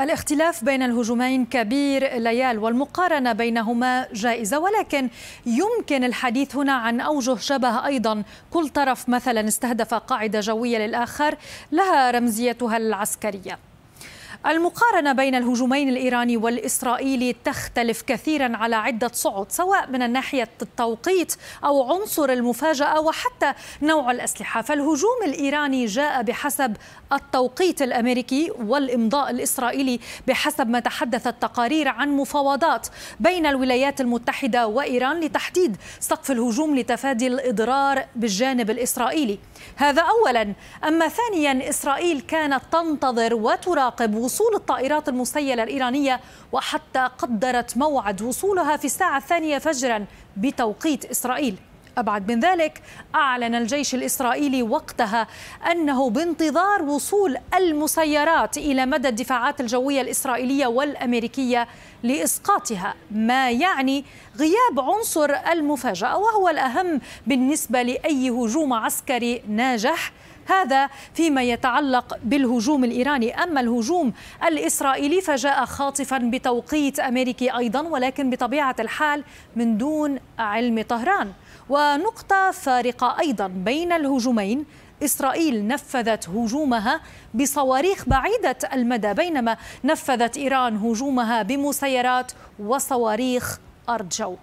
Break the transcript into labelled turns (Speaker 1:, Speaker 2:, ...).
Speaker 1: الاختلاف بين الهجومين كبير ليال والمقارنة بينهما جائزة ولكن يمكن الحديث هنا عن أوجه شبه أيضا كل طرف مثلا استهدف قاعدة جوية للآخر لها رمزيتها العسكرية المقارنة بين الهجومين الإيراني والإسرائيلي تختلف كثيرا على عدة صعد سواء من ناحية التوقيت أو عنصر المفاجأة وحتى نوع الأسلحة فالهجوم الإيراني جاء بحسب التوقيت الأمريكي والإمضاء الإسرائيلي بحسب ما تحدث التقارير عن مفاوضات بين الولايات المتحدة وإيران لتحديد سقف الهجوم لتفادي الإضرار بالجانب الإسرائيلي هذا أولا أما ثانيا إسرائيل كانت تنتظر وتراقب وصول وصول الطائرات المسيلة الإيرانية وحتى قدرت موعد وصولها في الساعة الثانية فجرا بتوقيت إسرائيل أبعد من ذلك أعلن الجيش الإسرائيلي وقتها أنه بانتظار وصول المسيرات إلى مدى الدفاعات الجوية الإسرائيلية والأمريكية لإسقاطها ما يعني غياب عنصر المفاجأة وهو الأهم بالنسبة لأي هجوم عسكري ناجح هذا فيما يتعلق بالهجوم الإيراني أما الهجوم الإسرائيلي فجاء خاطفا بتوقيت أمريكي أيضا ولكن بطبيعة الحال من دون علم طهران ونقطة فارقة أيضا بين الهجومين إسرائيل نفذت هجومها بصواريخ بعيدة المدى بينما نفذت إيران هجومها بمسيرات وصواريخ أرض جو